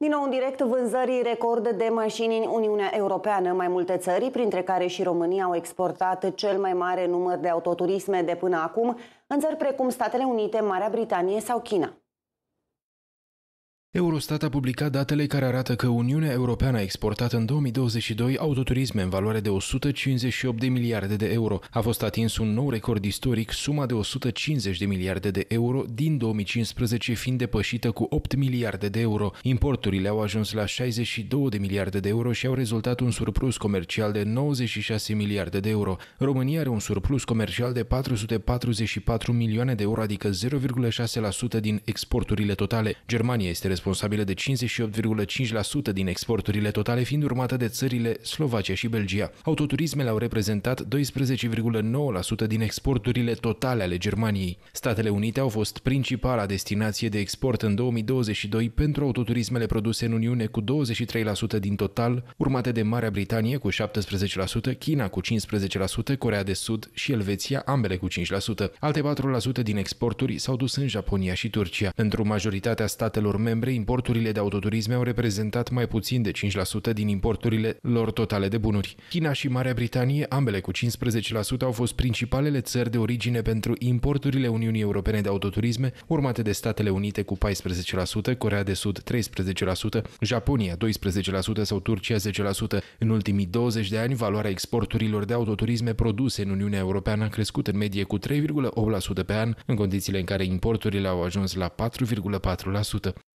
Din nou în direct, vânzării record de mașini în Uniunea Europeană. Mai multe țări, printre care și România, au exportat cel mai mare număr de autoturisme de până acum în țări precum Statele Unite, Marea Britanie sau China. Eurostat a publicat datele care arată că Uniunea Europeană a exportat în 2022 autoturisme în valoare de 158 de miliarde de euro. A fost atins un nou record istoric, suma de 150 de miliarde de euro din 2015 fiind depășită cu 8 miliarde de euro. Importurile au ajuns la 62 de miliarde de euro și au rezultat un surplus comercial de 96 miliarde de euro. România are un surplus comercial de 444 milioane de euro, adică 0,6% din exporturile totale. Germania este responsabilă de 58,5% din exporturile totale, fiind urmată de țările Slovacia și Belgia. Autoturismele au reprezentat 12,9% din exporturile totale ale Germaniei. Statele Unite au fost principala destinație de export în 2022 pentru autoturismele produse în Uniune cu 23% din total, urmate de Marea Britanie cu 17%, China cu 15%, Corea de Sud și Elveția, ambele cu 5%. Alte 4% din exporturi s-au dus în Japonia și Turcia. Pentru majoritatea statelor membre, membre, importurile de autoturisme au reprezentat mai puțin de 5% din importurile lor totale de bunuri. China și Marea Britanie, ambele cu 15%, au fost principalele țări de origine pentru importurile Uniunii Europene de autoturisme, urmate de Statele Unite cu 14%, Corea de Sud 13%, Japonia 12% sau Turcia 10%. În ultimii 20 de ani, valoarea exporturilor de autoturisme produse în Uniunea Europeană a crescut în medie cu 3,8% pe an, în condițiile în care importurile au ajuns la 4,4%.